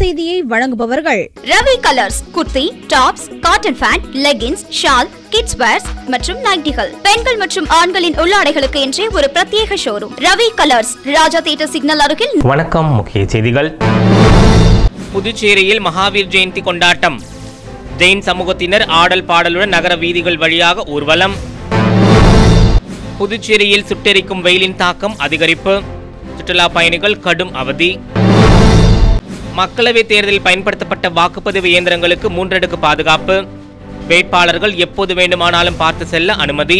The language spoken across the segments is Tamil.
செய்தியை வழங்குபவர்கள் Ravi colours kurti tops cotton pant leggings shawl kids wears மற்றும் நைட்டிகள் பெண்கள் மற்றும் ஆண்களின் உள்ளாடைகளுக்கு என்றே ஒரு பிரத்யேக showroom Ravi colours Raja theatre signal அருகில் வணக்கம் முக்கிய செய்திகள் புதுச்சேரியில் மகாவீர் ஜெயந்தி கொண்டாட்டம் ஜெயின் சமூகத்தினர் ஆடல் பாடலுடன் நகர வீதிகள் வழியாக ஊர்வலம் புதுச்சேரியில் சுட்டெரிக்கும் வெயிலின் தாக்கம் அதிகரிப்பு சுற்றுலா பயணிகள் கடும் அவதி மக்களவைத் தேர்தலில் பயன்படுத்தப்பட்ட வாக்குப்பதிவு இயந்திரங்களுக்கு மூன்றடுக்கு பாதுகாப்பு வேட்பாளர்கள் எப்போது வேண்டுமானாலும் பார்த்து செல்ல அனுமதி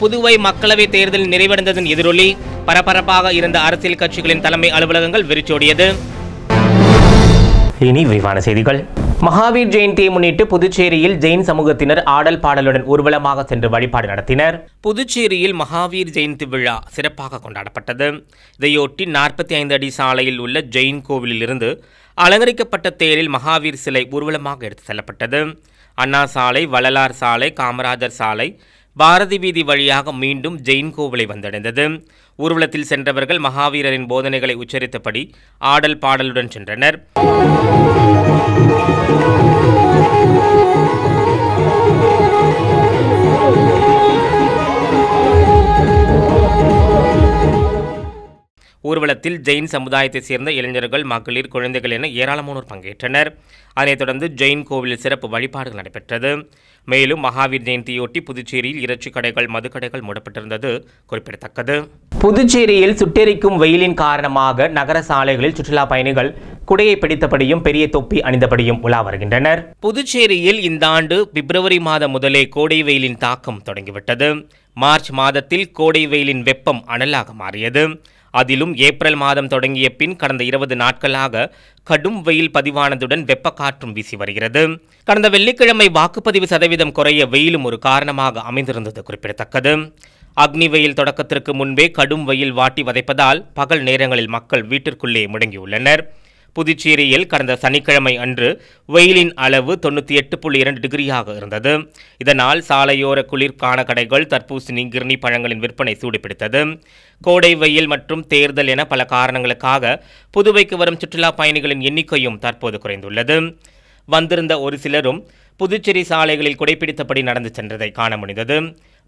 புதுவை மக்களவைத் தேர்தல் நிறைவடைந்ததன் எதிரொலி பரபரப்பாக இருந்த அரசியல் கட்சிகளின் தலைமை அலுவலகங்கள் விரிச்சோடியது இனி விரிவான செய்திகள் மகாவீர் ஜெயந்தியை முன்னிட்டு புதுச்சேரியில் ஜெயின் சமூகத்தினர் ஆடல் பாடலுடன் ஊர்வலமாக சென்று வழிபாடு நடத்தினர் புதுச்சேரியில் மகாவீர் ஜெயந்தி விழா சிறப்பாக கொண்டாடப்பட்டது இதையொட்டி நாற்பத்தி ஐந்து அடி சாலையில் உள்ள ஜெயின் கோவிலிலிருந்து அலங்கரிக்கப்பட்ட தேரில் மகாவீர் சிலை ஊர்வலமாக எடுத்து செல்லப்பட்டது அண்ணா சாலை வள்ளலார் சாலை காமராஜர் சாலை பாரதி வீதி வழியாக மீண்டும் ஜெயின் கோவிலை வந்தடைந்தது ஊர்வலத்தில் சென்றவர்கள் மகாவீரரின் போதனைகளை உச்சரித்தபடி ஆடல் பாடலுடன் சென்றனர் ஊர்வலத்தில் ஜெயின் சமுதாயத்தைச் சேர்ந்த இளைஞர்கள் மகளிர் குழந்தைகள் என ஏராளமானோர் பங்கேற்றனர் அதைத் தொடர்ந்து ஜெயின் கோவிலில் சிறப்பு வழிபாடுகள் நடைபெற்றது மேலும் மகாவீர் ஜெயந்தியொட்டி புதுச்சேரியில் இறைச்சி கடைகள் மதுக்கடைகள் மூடப்பட்டிருந்தது குறிப்பிடத்தக்கது புதுச்சேரியில் சுட்டெரிக்கும் வெயிலின் காரணமாக நகர சாலைகளில் சுற்றுலா பயணிகள் குடையை பிடித்தபடியும் பெரிய தொப்பி அணிந்தபடியும் உலா வருகின்றனர் புதுச்சேரியில் இந்த ஆண்டு பிப்ரவரி மாதம் முதலே கோடை வெயிலின் தாக்கம் தொடங்கிவிட்டது மார்ச் மாதத்தில் கோடை வெயிலின் வெப்பம் அனலாக மாறியது அதிலும் ஏப்ரல் மாதம் தொடங்கிய பின் கடந்த இருபது நாட்களாக கடும் வெயில் பதிவானதுடன் வெப்பக்காற்றும் வீசி வருகிறது கடந்த வெள்ளிக்கிழமை வாக்குப்பதிவு சதவீதம் குறைய வெயிலும் ஒரு காரணமாக அமைந்திருந்தது குறிப்பிடத்தக்கது அக்னி வெயில் தொடக்கத்திற்கு முன்பே கடும் வெயில் வாட்டி வதைப்பதால் பகல் நேரங்களில் மக்கள் வீட்டிற்குள்ளே முடங்கியுள்ளனர் புதுச்சேரியில் கடந்த சனிக்கிழமை அன்று வெயிலின் அளவு தொண்ணூற்றி எட்டு புள்ளி இரண்டு டிகிரியாக இருந்தது இதனால் சாலையோர குளிர்பான கடைகள் தற்பூசணி கிர்ணி பழங்களின் விற்பனை சூடுபிடித்தது கோடை வெயில் மற்றும் தேர்தல் என பல காரணங்களுக்காக புதுவைக்கு வரும் சுற்றுலா பயணிகளின் எண்ணிக்கையும் தற்போது குறைந்துள்ளது வந்திருந்த ஒரு சிலரும் புதுச்சேரி சாலைகளில் குடைப்பிடித்தபடி நடந்து சென்றதை காண முடிந்தது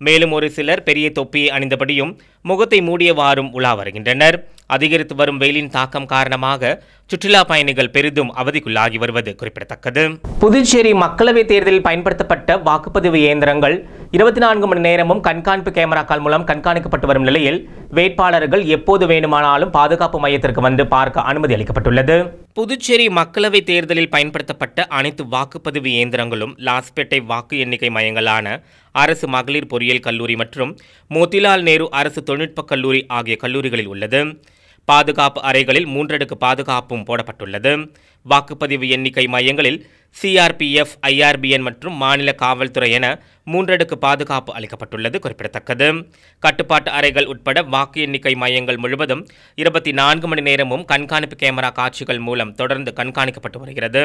மேலும் ஒரு சிலர் பெரிய தொப்பியை அணிந்தபடியும் முகத்தை மூடியவாறும் உலா வருகின்றனர் அதிகரித்து வரும் வெயிலின் தாக்கம் காரணமாக சுற்றுலா பயணிகள் பெரிதும் அவதிக்குள்ளாகி வருவது குறிப்பிடத்தக்கது புதுச்சேரி மக்களவைத் தேர்தலில் பயன்படுத்தப்பட்ட வாக்குப்பதிவு இயந்திரங்கள் இருபத்தி நான்கு மணி நேரமும் கண்காணிப்பு கேமராக்கள் மூலம் கண்காணிக்கப்பட்டு வரும் நிலையில் வேட்பாளர்கள் எப்போது வேண்டுமானாலும் பாதுகாப்பு மையத்திற்கு வந்து பார்க்க அனுமதி அளிக்கப்பட்டுள்ளது புதுச்சேரி மக்களவைத் தேர்தலில் பயன்படுத்தப்பட்ட அனைத்து வாக்குப்பதிவு இயந்திரங்களும் லாஸ்பேட்டை வாக்கு எண்ணிக்கை மையங்களான அரசு மகளிர் பொறியியல் கல்லூரி மற்றும் மோதிலால் நேரு அரசு தொழில்நுட்பக் கல்லூரி ஆகிய கல்லூரிகளில் உள்ளது பாதுகாப்பு அறைகளில் மூன்றடுக்கு பாதுகாப்பும் போடப்பட்டுள்ளது வாக்குப்பதிவு எண்ணிக்கை மையங்களில் சிஆர்பிஎஃப் ஐஆர்பிஎன் மற்றும் மாநில காவல்துறை என மூன்றடுக்கு பாதுகாப்பு அளிக்கப்பட்டுள்ளது குறிப்பிடத்தக்கது கட்டுப்பாட்டு அறைகள் உட்பட வாக்கு எண்ணிக்கை மையங்கள் முழுவதும் இருபத்தி நான்கு மணி நேரமும் கண்காணிப்பு கேமரா காட்சிகள் மூலம் தொடர்ந்து கண்காணிக்கப்பட்டு வருகிறது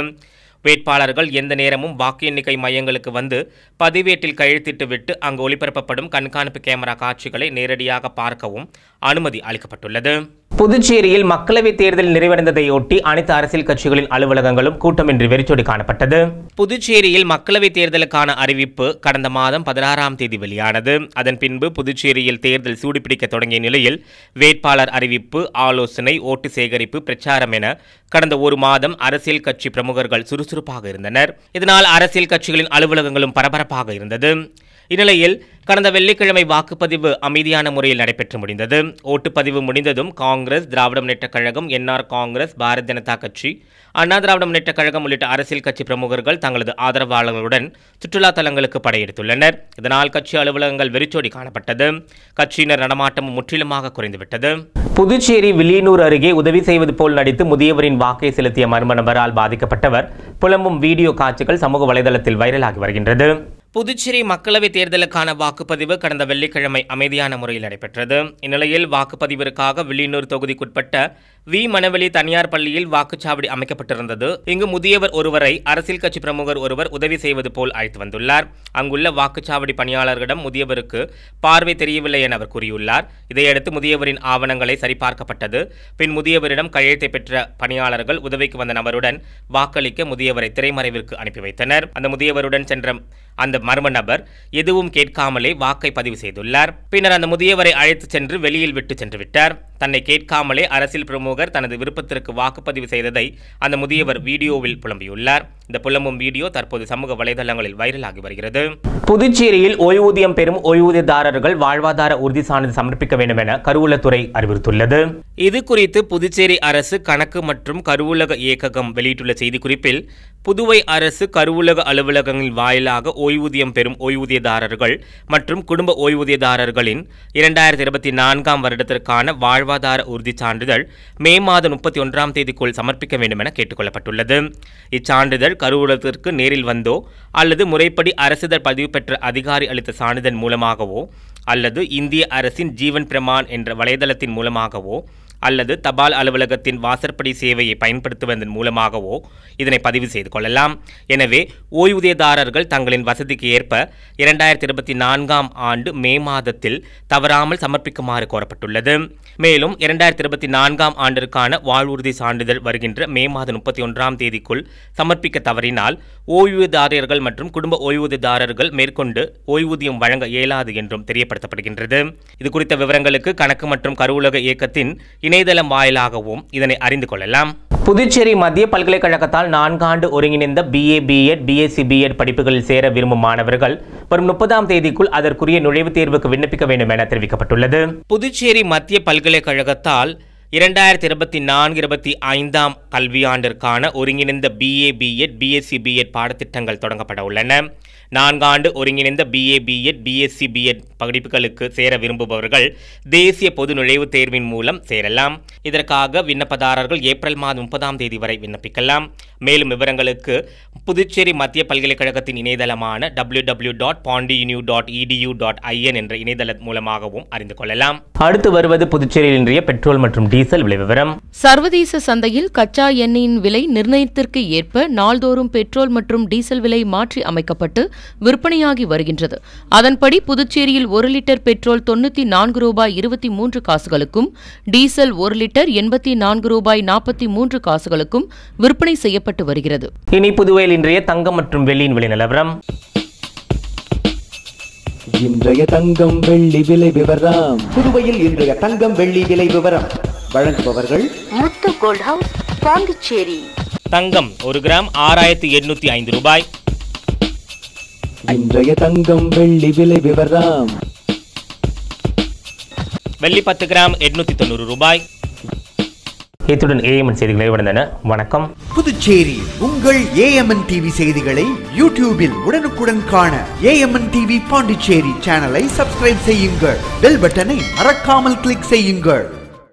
வேட்பாளர்கள் எந்த நேரமும் வாக்கு எண்ணிக்கை மையங்களுக்கு வந்து பதிவேட்டில் கையெழுத்திட்டு விட்டு அங்கு ஒளிபரப்பப்படும் கண்காணிப்பு கேமரா காட்சிகளை நேரடியாக பார்க்கவும் அனுமதி அளிக்கப்பட்டுள்ளது புதுச்சேரியில் மக்களவைத் தேர்தல் நிறைவடைந்ததையொட்டி அனைத்து அரசியல் கட்சிகளின் அலுவலகங்களும் கூட்டமின்றி வெறிச்சோடி காணப்பட்டது புதுச்சேரியில் மக்களவைத் தேர்தலுக்கான அறிவிப்பு கடந்த மாதம் பதினாறாம் தேதி வெளியானது அதன் பின்பு புதுச்சேரியில் தேர்தல் சூடுபிடிக்க தொடங்கிய நிலையில் வேட்பாளர் அறிவிப்பு ஆலோசனை ஓட்டு சேகரிப்பு பிரச்சாரம் என கடந்த ஒரு மாதம் அரசியல் கட்சி பிரமுகர்கள் சுறுசுறுப்பாக இருந்தனர் இதனால் அரசியல் கட்சிகளின் அலுவலகங்களும் பரபரப்பாக இருந்தது இந்நிலையில் கடந்த வெள்ளிக்கிழமை வாக்குப்பதிவு அமைதியான முறையில் நடைபெற்று முடிந்தது ஓட்டுப்பதிவு முடிந்ததும் காங்கிரஸ் திராவிட முன்னேற்றக் கழகம் என்ஆர் காங்கிரஸ் பாரதிய ஜனதா கட்சி அண்ணா திராவிட முன்னேற்றக் கழகம் உள்ளிட்ட அரசியல் கட்சி பிரமுகர்கள் தங்களது ஆதரவாளர்களுடன் சுற்றுலா தலங்களுக்கு படையெடுத்துள்ளனர் இதனால் கட்சி அலுவலகங்கள் வெறிச்சோடி காணப்பட்டது கட்சியினர் நடமாட்டமும் முற்றிலுமாக குறைந்துவிட்டது புதுச்சேரி வில்லியனூர் அருகே உதவி செய்வது போல் நடித்து முதியவரின் வாக்கை செலுத்திய மர்ம நபரால் பாதிக்கப்பட்டவர் புலம்பும் வீடியோ காட்சிகள் சமூக வலைதளத்தில் வைரலாகி வருகின்றது புதுச்சேரி மக்களவைத் தேர்தலுக்கான வாக்குப்பதிவு கடந்த வெள்ளிக்கிழமை அமைதியான முறையில் நடைபெற்றது இந்நிலையில் வாக்குப்பதிவிற்காக வில்லியனூர் தொகுதிக்குட்பட்ட வி மணவெளி தனியார் பள்ளியில் வாக்குச்சாவடி அமைக்கப்பட்டிருந்தது இங்கு முதியவர் ஒருவரை அரசியல் கட்சி பிரமுகர் ஒருவர் உதவி செய்வது போல் அழைத்து வந்துள்ளார் அங்குள்ள வாக்குச்சாவடி பணியாளர்களிடம் முதியவருக்கு பார்வை தெரியவில்லை என அவர் கூறியுள்ளார் இதையடுத்து முதியவரின் ஆவணங்களை சரிபார்க்கப்பட்டது பின் முதியவரிடம் கையெழுத்தை பெற்ற பணியாளர்கள் உதவிக்கு வந்த நபருடன் வாக்களிக்க முதியவரை திரைமறைவிற்கு அனுப்பி வைத்தனர் அந்த முதியவருடன் சென்ற அந்த மர்ம நபர் எதுவும் கேட்காமலே வாக்கை பதிவு செய்துள்ளார் பின்னர் அந்த முதியவரை அழைத்து சென்று வெளியில் விட்டு சென்று விட்டார் தன்னை கேட்காமலே அரசியல் பிரமுகர் தனது விருப்பத்திற்கு வாக்குப்பதிவு செய்ததை அந்த முதியவர் வீடியோவில் புலம்பியுள்ளார் இந்த புலம்பும் வீடியோ தற்போது சமூக வலைதளங்களில் வைரலாகி வருகிறது புதுச்சேரியில் ஓய்வூதியம் பெறும் ஓய்வூதியதாரர்கள் வாழ்வாதார உறுதி சான்றிதழ் சமர்ப்பிக்க வேண்டும் என கருவூலத்துறை அறிவுறுத்துள்ளது இது குறித்து புதுச்சேரி அரசு கணக்கு மற்றும் கருவூலக இயக்ககம் வெளியிட்டுள்ள செய்திக்குறிப்பில் புதுவை அரசு கருவூலக அலுவலகங்களின் வாயிலாக ஓய்வூதியம் பெறும் ஓய்வூதியதாரர்கள் மற்றும் குடும்ப ஓய்வூதியதாரர்களின் இரண்டாயிரத்தி இருபத்தி நான்காம் வருடத்திற்கான வாழ்வு வாழ்வாதார உறுதி சான்றிதழ் மே மாதம் முப்பத்தி ஒன்றாம் தேதிக்குள் சமர்ப்பிக்க வேண்டும் என கேட்டுக்கொள்ளப்பட்டுள்ளது இச்சான்றிதழ் கருவூலத்திற்கு நேரில் வந்தோ அல்லது முறைப்படி அரசிதழ் பதிவு பெற்ற அதிகாரி அளித்த சான்றிதழ் மூலமாகவோ அல்லது இந்திய அரசின் ஜீவன் பிரமான் என்ற வலைதளத்தின் மூலமாகவோ அல்லது தபால் அலுவலகத்தின் வாசற்படி சேவையை பயன்படுத்துவதன் மூலமாகவோ இதனை பதிவு செய்து கொள்ளலாம் எனவே ஓய்வூதியதாரர்கள் தங்களின் வசதிக்கு ஏற்ப இரண்டாயிரத்தி இருபத்தி நான்காம் ஆண்டு மே மாதத்தில் தவறாமல் சமர்ப்பிக்குமாறு கோரப்பட்டுள்ளது மேலும் இரண்டாயிரத்தி இருபத்தி நான்காம் ஆண்டிற்கான வாழ்வுறுதி சான்றிதழ் வருகின்ற மே மாதம் முப்பத்தி ஒன்றாம் தேதிக்குள் சமர்ப்பிக்க தவறினால் ஓய்வூதியதாரர்கள் மற்றும் குடும்ப ஓய்வூதியதாரர்கள் மேற்கொண்டு ஓய்வூதியம் வழங்க இயலாது என்றும் தெரியப்படுத்தப்படுகின்றது இதுகுறித்த விவரங்களுக்கு கணக்கு மற்றும் கருவுலக இயக்கத்தின் இணையதளம் வாயிலாகவும் இதனை அறிந்து கொள்ளலாம் புதுச்சேரி மத்திய பல்கலைக்கழகத்தால் நான்காண்டு ஒருங்கிணைந்த பிஏ பிஎட் பிஎஸ்சி பிஎட் படிப்புகளில் சேர விரும்பும் மாணவர்கள் வரும் முப்பதாம் தேதிக்குள் அதற்குரிய நுழைவுத் தேர்வுக்கு விண்ணப்பிக்க வேண்டும் என தெரிவிக்கப்பட்டுள்ளது புதுச்சேரி மத்திய பல்கலைக்கழகத்தால் இரண்டாயிரத்தி இருபத்தி நான்கு இருபத்தி ஐந்தாம் கல்வியாண்டிற்கான ஒருங்கிணைந்த பிஏ பிஎட் பிஎஸ்சி பிஎட் பாடத்திட்டங்கள் தொடங்கப்பட உள்ளன நான்காண்டு ஒருங்கிணைந்த பிஏ பிஎட் பிஎஸ்சி பிஎட் படிப்புகளுக்கு சேர விரும்புபவர்கள் தேசிய பொது நுழைவுத் தேர்வின் மூலம் சேரலாம் இதற்காக விண்ணப்பதாரர்கள் ஏப்ரல் மாதம் முப்பதாம் தேதி வரை விண்ணப்பிக்கலாம் மேலும் விவரங்களுக்கு புதுச்சேரி மத்திய பல்கலைக்கழகத்தின் இணையதளமான W W dot pondiu dot edu dot IN என்ற இணையதளம் மூலமாகவும் அறிந்து கொள்ளலாம் அடுத்து வருவது புதுச்சேரியில் இன்றைய பெட்ரோல் மற்றும் டி டீசல் விலை விவரம் சர்வதேச சந்தையில் கச்சா எண்ணெயின் விலை நிர்ணயத்திற்கு ஏற்ப நாள்தோறும் பெட்ரோல் மற்றும் டீசல் விலை மாற்றி அமைக்கப்பட்டு விற்பனையாகி வருகின்றது அதன்படி புதுச்சேரியில் ஒரு லிட்டர் பெட்ரோல் தொண்ணூற்றி நான்கு ரூபாய் இருபத்தி மூன்று காசுகளுக்கும் டீசல் ஒரு லிட்டர் எண்பத்தி நான்கு ரூபாய் நாற்பத்தி மூன்று காசுகளுக்கும் விற்பனை செய்யப்பட்டு வருகிறது இனி புதுவையில் இன்றைய தங்கம் மற்றும் வெள்ளியின் விலை நிலவரம் இன்றைய தங்கம் வெள்ளி விலை விவரம் புதுவையில் இன்றைய தங்கம் வெள்ளி விலை விவரம் வழங்குபவர்கள் முத்து கோல்ட் ஹவுஸ் பாண்டிச்சேரி தங்கம் ஒரு கிராம் ஆறாயிரத்தி எண்ணூத்தி ஐந்து ரூபாய் இன்றைய தங்கம் வெள்ளி விலை விவரம் வெள்ளி பத்து கிராம் எட்நூத்தி தொண்ணூறு ரூபாய் இத்துடன் ஏஎம்என் செய்திகளை உடனே வணக்கம் புதுச்சேரி உங்கள் ஏஎம்என் டிவி செய்திகளை யூடியூபில் உடனுக்குடன் காண ஏஎம்என் டிவி பாண்டிச்சேரி சேனலை சப்ஸ்கிரைப் செய்யுங்கள் பெல் பட்டனை மறக்காமல் கிளிக் செய்யுங்கள்